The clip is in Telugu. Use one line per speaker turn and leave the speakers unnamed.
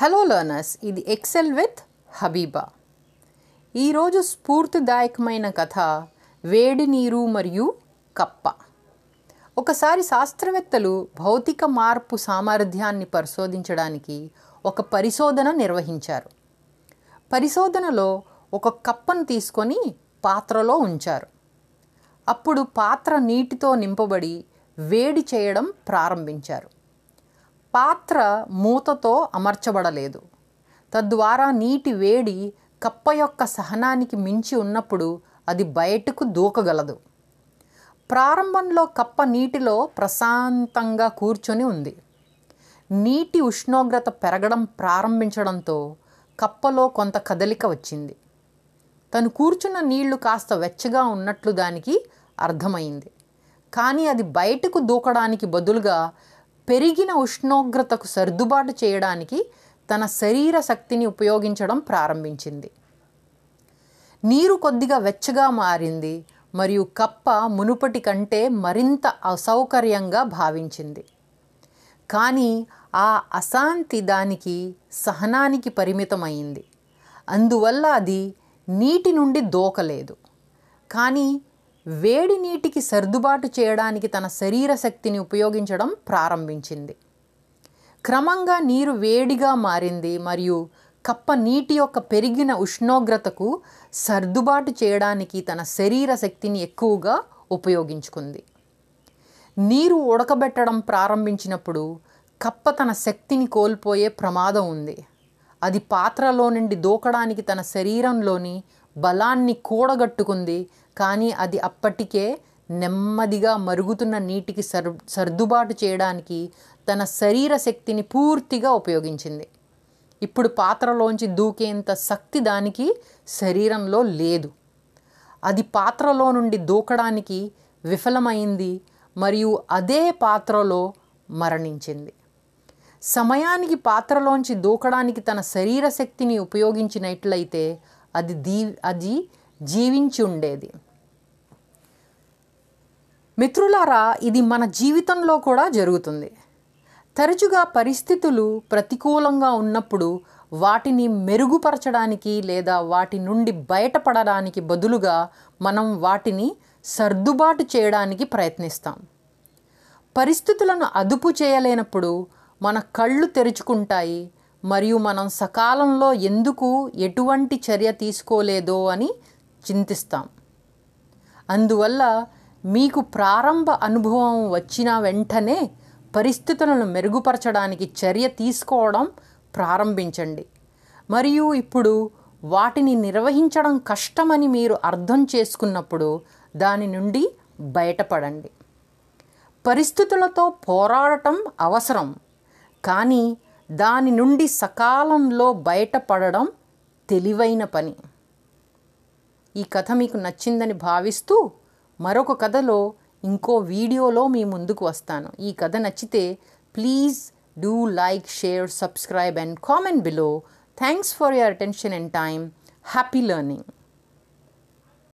హలో లర్నర్స్ ఇది ఎక్సెల్ విత్ హబీబా ఈరోజు స్ఫూర్తిదాయకమైన కథ వేడి నీరు మరియు కప్ప ఒకసారి శాస్త్రవేత్తలు భౌతిక మార్పు సామర్థ్యాన్ని పరిశోధించడానికి ఒక పరిశోధన నిర్వహించారు పరిశోధనలో ఒక కప్పను తీసుకొని పాత్రలో ఉంచారు అప్పుడు పాత్ర నీటితో నింపబడి వేడి చేయడం ప్రారంభించారు పాత్ర మూతతో అమర్చబడలేదు తద్వారా నీటి వేడి కప్ప యొక్క సహనానికి మించి ఉన్నప్పుడు అది బయటకు దూకగలదు ప్రారంభంలో కప్ప నీటిలో ప్రశాంతంగా కూర్చొని ఉంది నీటి ఉష్ణోగ్రత పెరగడం ప్రారంభించడంతో కప్పలో కొంత కదలిక వచ్చింది తను కూర్చున్న నీళ్లు కాస్త వెచ్చగా ఉన్నట్లు దానికి అర్థమైంది కానీ అది బయటకు దూకడానికి బదులుగా పెరిగిన ఉష్ణోగ్రతకు సర్దుబాటు చేయడానికి తన శరీర శక్తిని ఉపయోగించడం ప్రారంభించింది నీరు కొద్దిగా వెచ్చగా మారింది మరియు కప్ప మునుపటి కంటే మరింత అసౌకర్యంగా భావించింది కానీ ఆ అశాంతి దానికి సహనానికి పరిమితమైంది అందువల్ల అది నీటి నుండి దోకలేదు కానీ వేడి నీటికి సర్దుబాటు చేయడానికి తన శరీర శక్తిని ఉపయోగించడం ప్రారంభించింది క్రమంగా నీరు వేడిగా మారింది మరియు కప్ప నీటి యొక్క పెరిగిన ఉష్ణోగ్రతకు సర్దుబాటు చేయడానికి తన శరీర శక్తిని ఎక్కువగా ఉపయోగించుకుంది నీరు ఉడకబెట్టడం ప్రారంభించినప్పుడు కప్ప తన శక్తిని కోల్పోయే ప్రమాదం ఉంది అది పాత్రలో నుండి దూకడానికి తన శరీరంలోని బలాన్ని కూడగట్టుకుంది కానీ అది అప్పటికే నెమ్మదిగా మరుగుతున్న నీటికి సర్ సర్దుబాటు చేయడానికి తన శరీర శక్తిని పూర్తిగా ఉపయోగించింది ఇప్పుడు పాత్రలోంచి దూకేంత శక్తి దానికి శరీరంలో లేదు అది పాత్రలో నుండి దూకడానికి విఫలమైంది మరియు అదే పాత్రలో మరణించింది సమయానికి పాత్రలోంచి దూకడానికి తన శరీర శక్తిని ఉపయోగించినట్లయితే అది దీ అది జీవించి ఉండేది మిత్రులారా ఇది మన జీవితంలో కూడా జరుగుతుంది తరచుగా పరిస్థితులు ప్రతికూలంగా ఉన్నప్పుడు వాటిని మెరుగుపరచడానికి లేదా వాటి నుండి బయటపడడానికి బదులుగా మనం వాటిని సర్దుబాటు చేయడానికి ప్రయత్నిస్తాం పరిస్థితులను అదుపు చేయలేనప్పుడు మన కళ్ళు తెరుచుకుంటాయి మరియు మనం సకాలంలో ఎందుకు ఎటువంటి చర్య తీసుకోలేదో అని చింతిస్తాం అందువల్ల మీకు ప్రారంభ అనుభవం వచ్చిన వెంటనే పరిస్థితులను మెరుగుపరచడానికి చర్య తీసుకోవడం ప్రారంభించండి మరియు ఇప్పుడు వాటిని నిర్వహించడం కష్టమని మీరు అర్థం చేసుకున్నప్పుడు దాని నుండి బయటపడండి పరిస్థితులతో పోరాడటం అవసరం కానీ దాని నుండి సకాలంలో బయటపడడం తెలివైన పని ఈ కథ మీకు నచ్చిందని భావిస్తూ మరొక కథలో ఇంకో వీడియోలో మీ ముందుకు వస్తాను ఈ కథ నచ్చితే please do like share subscribe and comment below thanks for your attention and time happy learning